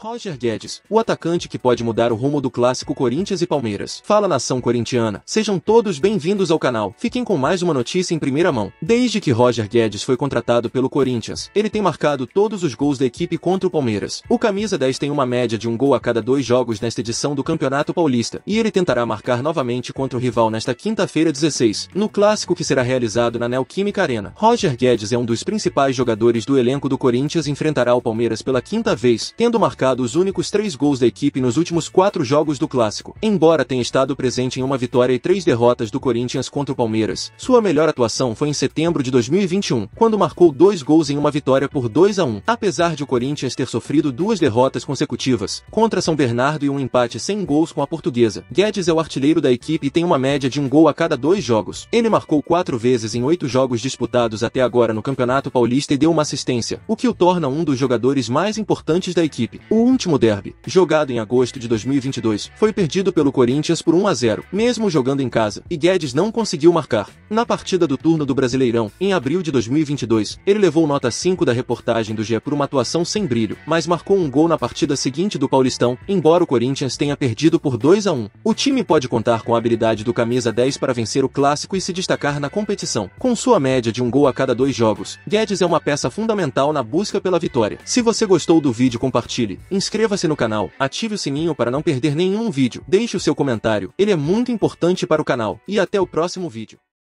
Roger Guedes, o atacante que pode mudar o rumo do clássico Corinthians e Palmeiras. Fala nação corintiana, sejam todos bem-vindos ao canal. Fiquem com mais uma notícia em primeira mão. Desde que Roger Guedes foi contratado pelo Corinthians, ele tem marcado todos os gols da equipe contra o Palmeiras. O camisa 10 tem uma média de um gol a cada dois jogos nesta edição do Campeonato Paulista, e ele tentará marcar novamente contra o rival nesta quinta-feira 16, no clássico que será realizado na Neoquímica Arena. Roger Guedes é um dos principais jogadores do elenco do Corinthians e enfrentará o Palmeiras pela quinta vez, tendo marcado marcado os únicos três gols da equipe nos últimos quatro jogos do Clássico. Embora tenha estado presente em uma vitória e três derrotas do Corinthians contra o Palmeiras, sua melhor atuação foi em setembro de 2021, quando marcou dois gols em uma vitória por 2 a 1. Apesar de o Corinthians ter sofrido duas derrotas consecutivas, contra São Bernardo e um empate sem gols com a portuguesa, Guedes é o artilheiro da equipe e tem uma média de um gol a cada dois jogos. Ele marcou quatro vezes em oito jogos disputados até agora no Campeonato Paulista e deu uma assistência, o que o torna um dos jogadores mais importantes da equipe. O o último derby, jogado em agosto de 2022, foi perdido pelo Corinthians por 1 a 0, mesmo jogando em casa, e Guedes não conseguiu marcar. Na partida do turno do Brasileirão, em abril de 2022, ele levou nota 5 da reportagem do GE por uma atuação sem brilho, mas marcou um gol na partida seguinte do Paulistão, embora o Corinthians tenha perdido por 2 a 1. O time pode contar com a habilidade do camisa 10 para vencer o clássico e se destacar na competição. Com sua média de um gol a cada dois jogos, Guedes é uma peça fundamental na busca pela vitória. Se você gostou do vídeo, compartilhe Inscreva-se no canal, ative o sininho para não perder nenhum vídeo, deixe o seu comentário, ele é muito importante para o canal, e até o próximo vídeo.